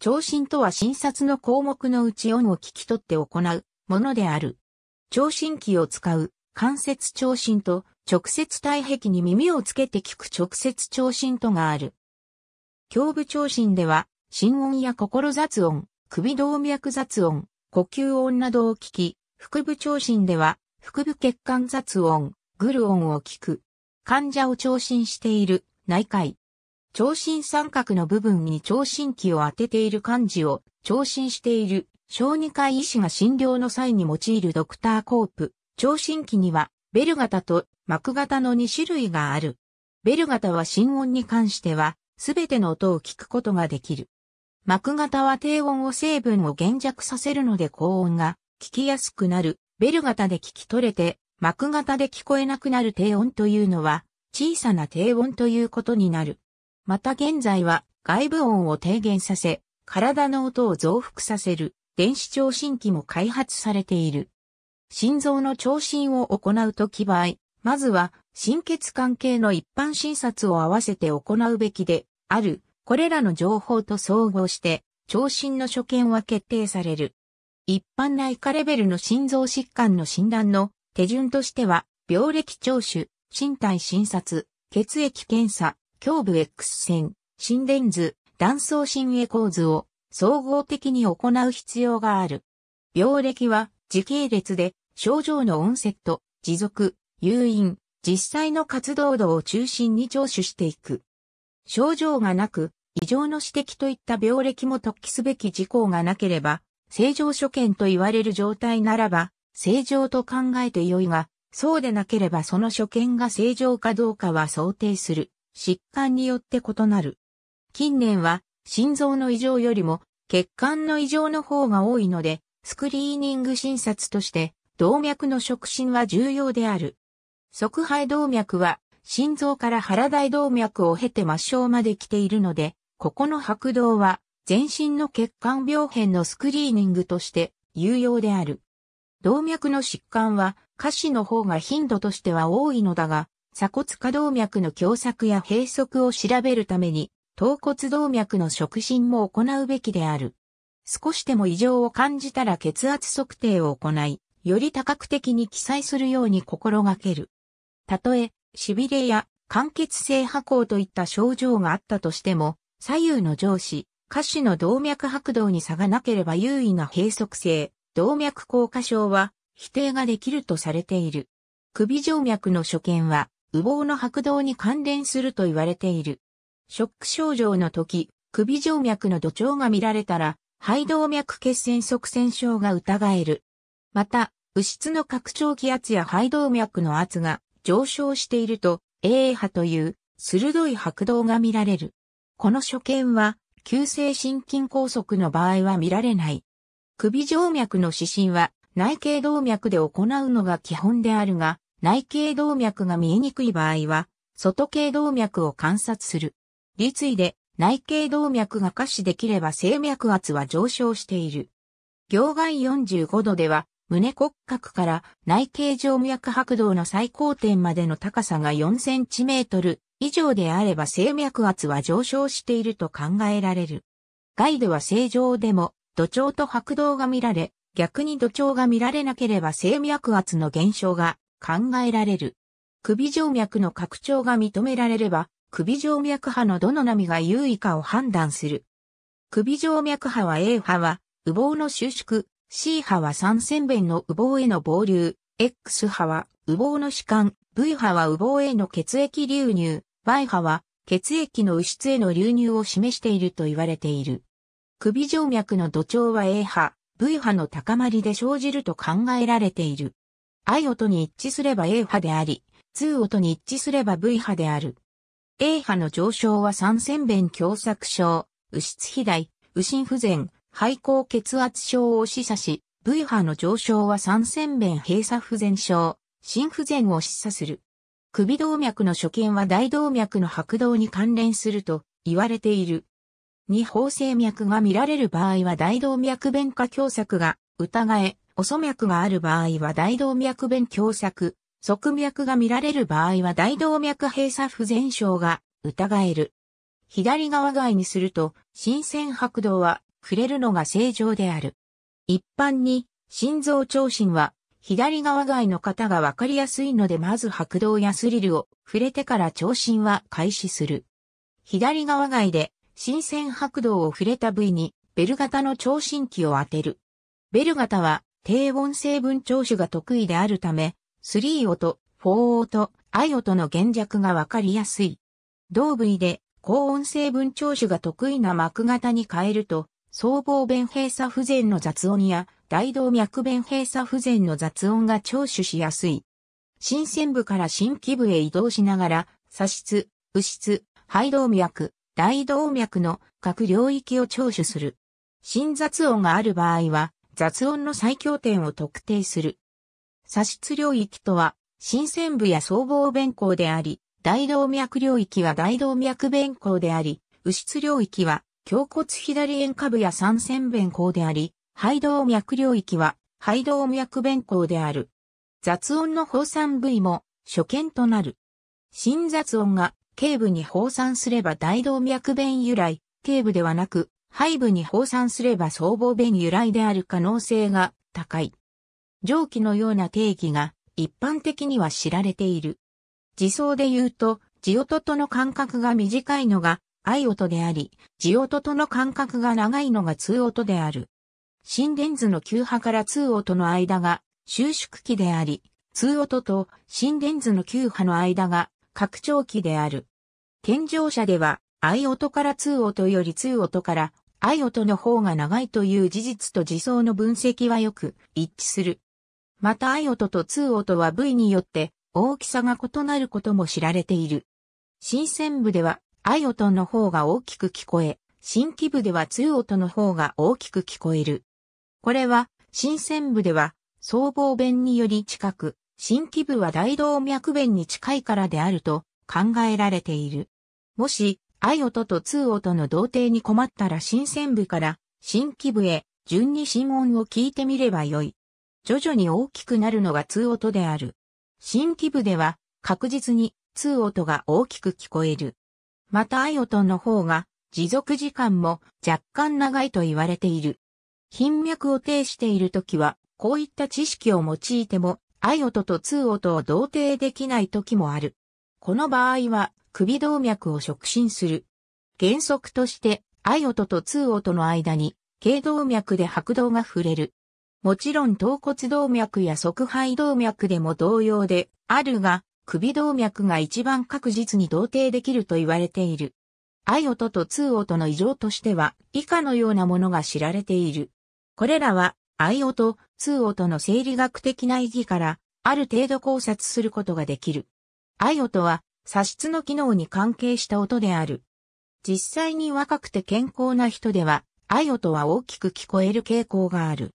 聴診とは診察の項目のうち音を聞き取って行うものである。聴診器を使う間接聴診と直接体壁に耳をつけて聞く直接聴診とがある。胸部聴診では心音や心雑音、首動脈雑音、呼吸音などを聞き、腹部聴診では腹部血管雑音、グル音を聞く。患者を聴診している内科医、長身三角の部分に聴診器を当てている漢字を長身している小児科医師が診療の際に用いるドクターコープ。聴診器にはベル型と膜型の2種類がある。ベル型は心音に関してはすべての音を聞くことができる。膜型は低音を成分を減弱させるので高音が聞きやすくなる。ベル型で聞き取れて膜型で聞こえなくなる低音というのは小さな低音ということになる。また現在は外部音を低減させ、体の音を増幅させる電子聴診器も開発されている。心臓の聴診を行うとき場合、まずは心血管系の一般診察を合わせて行うべきである。これらの情報と総合して、聴診の所見は決定される。一般内科レベルの心臓疾患の診断の手順としては、病歴聴取、身体診察、血液検査、胸部 X 線、心電図、断層心エ構図を総合的に行う必要がある。病歴は時系列で症状のオンセット、持続、誘引、実際の活動度を中心に聴取していく。症状がなく、異常の指摘といった病歴も突起すべき事項がなければ、正常所見と言われる状態ならば、正常と考えて良いが、そうでなければその所見が正常かどうかは想定する。疾患によって異なる。近年は心臓の異常よりも血管の異常の方が多いので、スクリーニング診察として動脈の触診は重要である。側肺動脈は心臓から腹大動脈を経て末梢まで来ているので、ここの拍動は全身の血管病変のスクリーニングとして有用である。動脈の疾患は下肢の方が頻度としては多いのだが、鎖骨下動脈の狭窄や閉塞を調べるために、頭骨動脈の触診も行うべきである。少しでも異常を感じたら血圧測定を行い、より多角的に記載するように心がける。たとえ、痺れや間欠性破行といった症状があったとしても、左右の上肢、下肢の動脈拍動に差がなければ優位な閉塞性、動脈硬化症は否定ができるとされている。首静脈の所見は羽毛の白動に関連すると言われている。ショック症状の時、首静脈の土調が見られたら、肺動脈血栓塞栓症が疑える。また、物質の拡張気圧や肺動脈の圧が上昇していると、A 波という鋭い拍動が見られる。この所見は、急性心筋梗塞の場合は見られない。首静脈の指針は内頸動脈で行うのが基本であるが、内頸動脈が見えにくい場合は、外頸動脈を観察する。立位で、内頸動脈が下肢できれば静脈圧は上昇している。行外45度では、胸骨格から内頸静脈拍動の最高点までの高さが4センチメートル以上であれば静脈圧は上昇していると考えられる。外では正常でも、土壌と拍動が見られ、逆に土壌が見られなければ静脈圧の減少が考えられる。首静脈の拡張が認められれば、首静脈波のどの波が優位かを判断する。首静脈波は A 波は、羽毛の収縮、C 波は三尖弁の羽毛への暴流、X 波は羽毛の弛緩、V 波は羽毛への血液流入、Y 波は血液の右質への流入を示していると言われている。首静脈の土壌は A 波、V 波の高まりで生じると考えられている。I 音に一致すれば A 波であり、2音に一致すれば V 波である。A 波の上昇は三尖弁狭窄症、右室肥大、右心不全、肺高血圧症を示唆し、V 波の上昇は三尖弁閉鎖不全症、心不全を示唆する。首動脈の所見は大動脈の拍動に関連すると言われている。二方性脈が見られる場合は大動脈弁化狭窄が疑え、お粗脈がある場合は大動脈弁狭窄、側脈が見られる場合は大動脈閉鎖不全症が疑える。左側外にすると、心線拍動は触れるのが正常である。一般に、心臓聴診は、左側外の方がわかりやすいのでまず拍動やスリルを触れてから聴診は開始する。左側外で、心線拍動を触れた部位に、ベル型の聴診器を当てる。ベル型は、低音成分聴取が得意であるため、3音、4音、I 音の減弱がわかりやすい。同部位で高音成分聴取が得意な膜型に変えると、僧帽弁閉鎖不全の雑音や大動脈弁閉鎖不全の雑音が聴取しやすい。新線部から新規部へ移動しながら、左室、右室、肺動脈、大動脈の各領域を聴取する。新雑音がある場合は、雑音の最強点を特定する。左室領域とは、新線部や僧帽弁行であり、大動脈領域は大動脈弁行であり、右室領域は、胸骨左円下部や三線弁行であり、肺動脈領域は、肺動脈弁行である。雑音の放散部位も、初見となる。新雑音が、頸部に放散すれば大動脈弁由来、頸部ではなく、背部に放散すれば僧帽弁由来である可能性が高い。蒸気のような定義が一般的には知られている。自走で言うと、地音との間隔が短いのが愛音であり、地音との間隔が長いのが通音である。心電図の急波から通音の間が収縮期であり、通音と心電図の急波の間が拡張期である。健常者では、愛音から通音より通音からアイの方が長いという事実と自相の分析はよく一致する。またアイとツーは部位によって大きさが異なることも知られている。新鮮部ではアイの方が大きく聞こえ、新規部ではツーの方が大きく聞こえる。これは新鮮部では僧帽弁により近く、新規部は大動脈弁に近いからであると考えられている。もし愛音と通音の同定に困ったら新線部から新規部へ順に新音を聞いてみればよい。徐々に大きくなるのが通音である。新規部では確実に通音が大きく聞こえる。また愛音の方が持続時間も若干長いと言われている。頻脈を呈しているときは、こういった知識を用いても、愛音と通音を同定できないときもある。この場合は、首動脈を触診する。原則として、I 音と2音の間に、頸動脈で拍動が触れる。もちろん頭骨動脈や側肺動脈でも同様であるが、首動脈が一番確実に同定できると言われている。I 音と2音の異常としては以下のようなものが知られている。これらは I 音、2音の生理学的な意義からある程度考察することができる。I 音は左出の機能に関係した音である。実際に若くて健康な人では、愛音は大きく聞こえる傾向がある。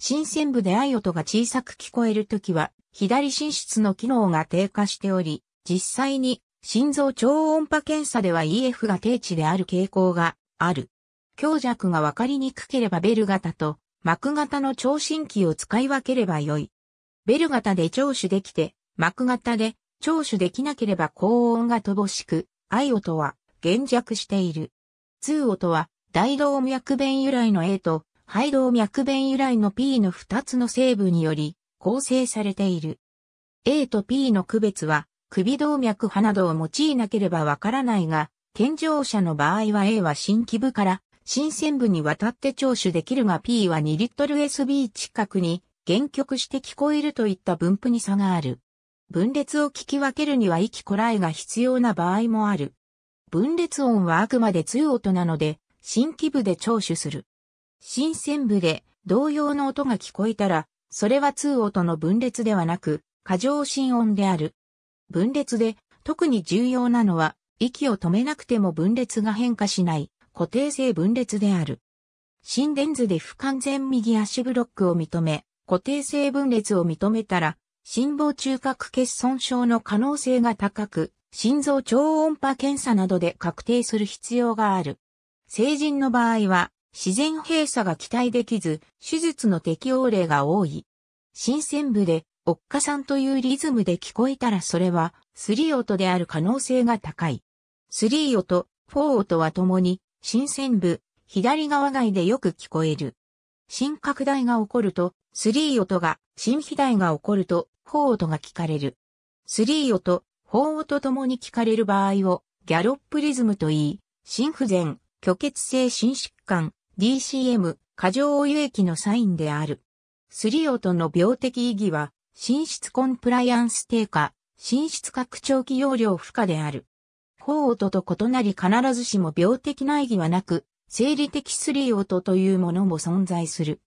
新鮮部で愛音が小さく聞こえるときは、左心室の機能が低下しており、実際に心臓超音波検査では EF が低値である傾向がある。強弱がわかりにくければベル型と膜型の聴診器を使い分ければよい。ベル型で聴取できて、膜型で聴取できなければ高音が乏しく、愛音は減弱している。通音は大動脈弁由来の A と肺動脈弁由来の P の2つの成分により構成されている。A と P の区別は首動脈波などを用いなければわからないが、健常者の場合は A は新規部から新線部にわたって聴取できるが P は2リットル SB 近くに限曲して聞こえるといった分布に差がある。分裂を聞き分けるには息こらえが必要な場合もある。分裂音はあくまで通音なので、新規部で聴取する。新鮮部で同様の音が聞こえたら、それは通音の分裂ではなく、過剰心音である。分裂で特に重要なのは、息を止めなくても分裂が変化しない固定性分裂である。心電図で不完全右足ブロックを認め、固定性分裂を認めたら、心房中隔欠損症の可能性が高く、心臓超音波検査などで確定する必要がある。成人の場合は、自然閉鎖が期待できず、手術の適応例が多い。新鮮部で、おっかさんというリズムで聞こえたらそれは、スリー音である可能性が高い。スリー音、フォー音はともに、新鮮部、左側外でよく聞こえる。心拡大が起こると、スリー音が、心肥大が起こると、4音が聞かれる。スリー音、4音ともに聞かれる場合をギャロップリズムと言い、心不全、虚血性心疾患、DCM、過剰応液のサインである。スリー音の病的意義は、心室コンプライアンス低下、心室拡張器容量負荷である。4音と異なり必ずしも病的な意義はなく、生理的スリー音というものも存在する。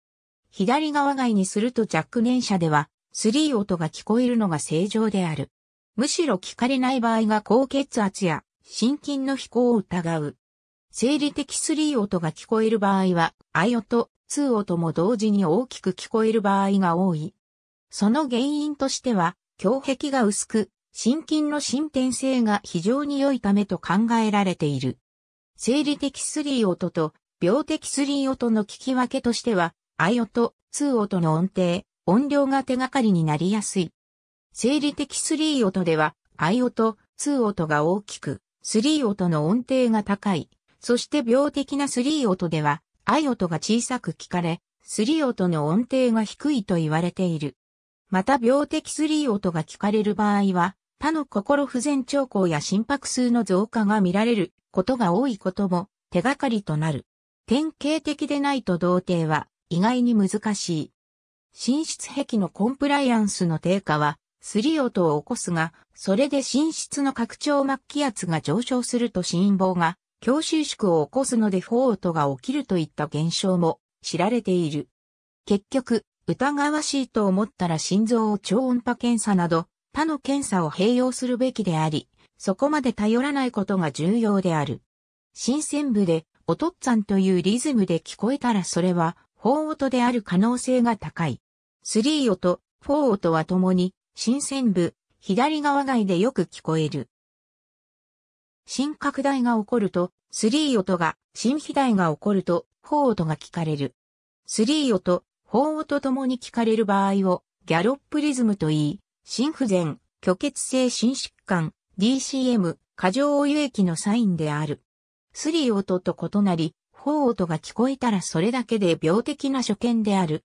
左側外にすると若年者では、3音が聞こえるのが正常である。むしろ聞かれない場合が高血圧や心筋の飛行を疑う。生理的3音が聞こえる場合は、I 音、2音も同時に大きく聞こえる場合が多い。その原因としては、胸壁が薄く、心筋の進展性が非常に良いためと考えられている。生理的3音と病的3音の聞き分けとしては、I 音、2音の音程、音量が手がかりになりやすい。生理的3音では、I 音、2音が大きく、3音の音程が高い。そして病的な3音では、I 音が小さく聞かれ、3音の音程が低いと言われている。また病的3音が聞かれる場合は、他の心不全兆候や心拍数の増加が見られることが多いことも手がかりとなる。典型的でないと同定は意外に難しい。心室壁のコンプライアンスの低下は、すり音を起こすが、それで心室の拡張末期圧が上昇すると心房が、強収縮を起こすのでフォー音が起きるといった現象も知られている。結局、疑わしいと思ったら心臓を超音波検査など、他の検査を併用するべきであり、そこまで頼らないことが重要である。新鮮部で、おとっつぁんというリズムで聞こえたらそれは、4音である可能性が高い。3音、4音は共に、新線部、左側外でよく聞こえる。新拡大が起こると、3音が、新肥大が起こると、4音が聞かれる。3音、4音と共に聞かれる場合を、ギャロップリズムと言い、心不全、虚血性心疾患、DCM、過剰応用液のサインである。3音と異なり、法音が聞こえたらそれだけで病的な所見である。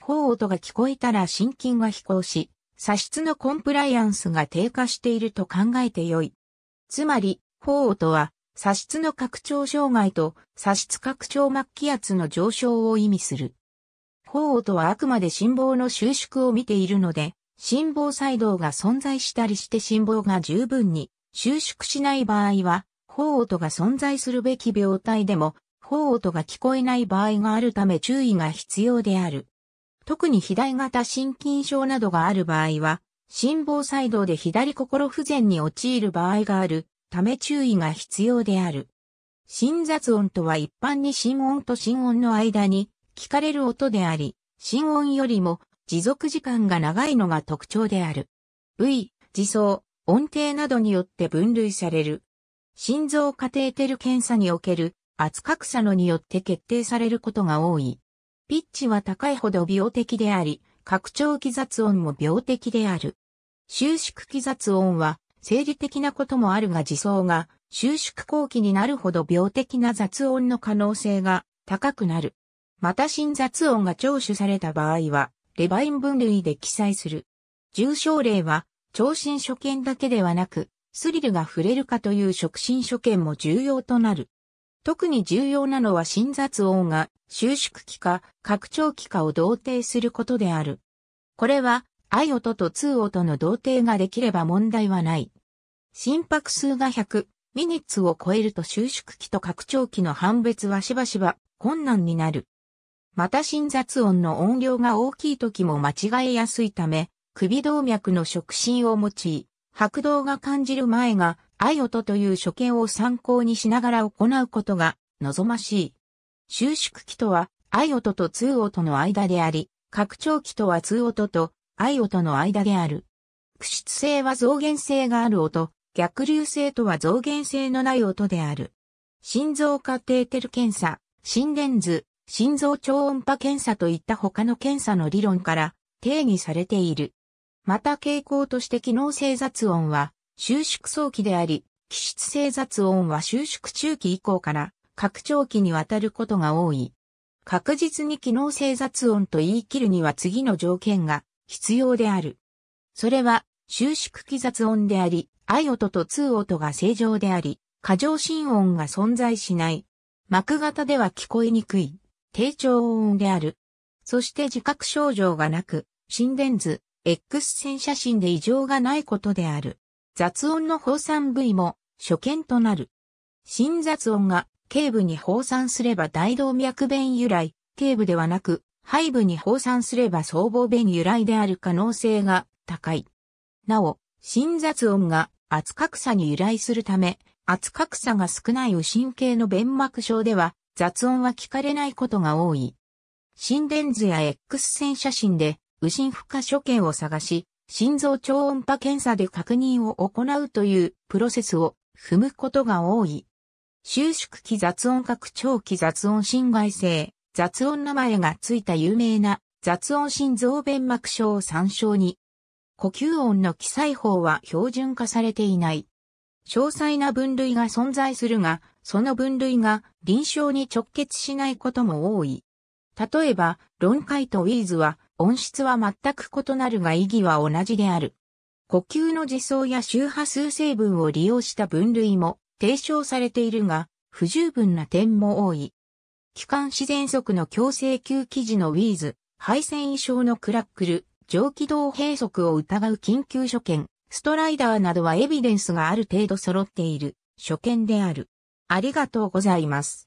法音が聞こえたら心筋が飛行し、差出のコンプライアンスが低下していると考えてよい。つまり、法音は、差出の拡張障害と差出拡張末期圧の上昇を意味する。法音はあくまで心房の収縮を見ているので、心房細動が存在したりして心房が十分に収縮しない場合は、法音が存在するべき病態でも方音が聞こえない場合があるため注意が必要である。特に肥大型心筋症などがある場合は、心房細動で左心不全に陥る場合があるため注意が必要である。心雑音とは一般に心音と心音の間に聞かれる音であり、心音よりも持続時間が長いのが特徴である。V、自走、音程などによって分類される。心臓カテーテル検査における圧格差のによって決定されることが多い。ピッチは高いほど病的であり、拡張気雑音も病的である。収縮気雑音は、生理的なこともあるが自走が、収縮後期になるほど病的な雑音の可能性が高くなる。また新雑音が聴取された場合は、レバイン分類で記載する。重症例は、聴診所見だけではなく、スリルが触れるかという触診所見も重要となる。特に重要なのは診雑音が収縮期か拡張期かを同定することである。これは、I 音と通音の同定ができれば問題はない。心拍数が100、ミニッツを超えると収縮期と拡張期の判別はしばしば困難になる。また診雑音の音量が大きい時も間違えやすいため、首動脈の触診を用い、拍動が感じる前が愛音という所見を参考にしながら行うことが望ましい。収縮期とは、愛音と通音の間であり、拡張期とは通音と愛音の間である。屈出性は増減性がある音、逆流性とは増減性のない音である。心臓カテーテル検査、心電図、心臓超音波検査といった他の検査の理論から定義されている。また傾向として機能性雑音は、収縮早期であり、気質性雑音は収縮中期以降から拡張期にわたることが多い。確実に機能性雑音と言い切るには次の条件が必要である。それは収縮期雑音であり、I 音と2音が正常であり、過剰心音が存在しない。膜型では聞こえにくい、低調音である。そして自覚症状がなく、心電図、X 線写真で異常がないことである。雑音の放散部位も初見となる。新雑音が頸部に放散すれば大動脈弁由来、頸部ではなく背部に放散すれば僧帽弁由来である可能性が高い。なお、新雑音が圧格差に由来するため、圧格差が少ない右心系の弁膜症では雑音は聞かれないことが多い。心電図や X 線写真で右心不可所見を探し、心臓超音波検査で確認を行うというプロセスを踏むことが多い。収縮期雑音拡張期雑音侵害性、雑音名前がついた有名な雑音心臓弁膜症を参照に、呼吸音の記載法は標準化されていない。詳細な分類が存在するが、その分類が臨床に直結しないことも多い。例えば、論解とウィーズは、音質は全く異なるが意義は同じである。呼吸の自走や周波数成分を利用した分類も提唱されているが、不十分な点も多い。気管自然速の強制吸記事のウィーズ、肺線異症のクラックル、上気道閉塞を疑う緊急所見、ストライダーなどはエビデンスがある程度揃っている所見である。ありがとうございます。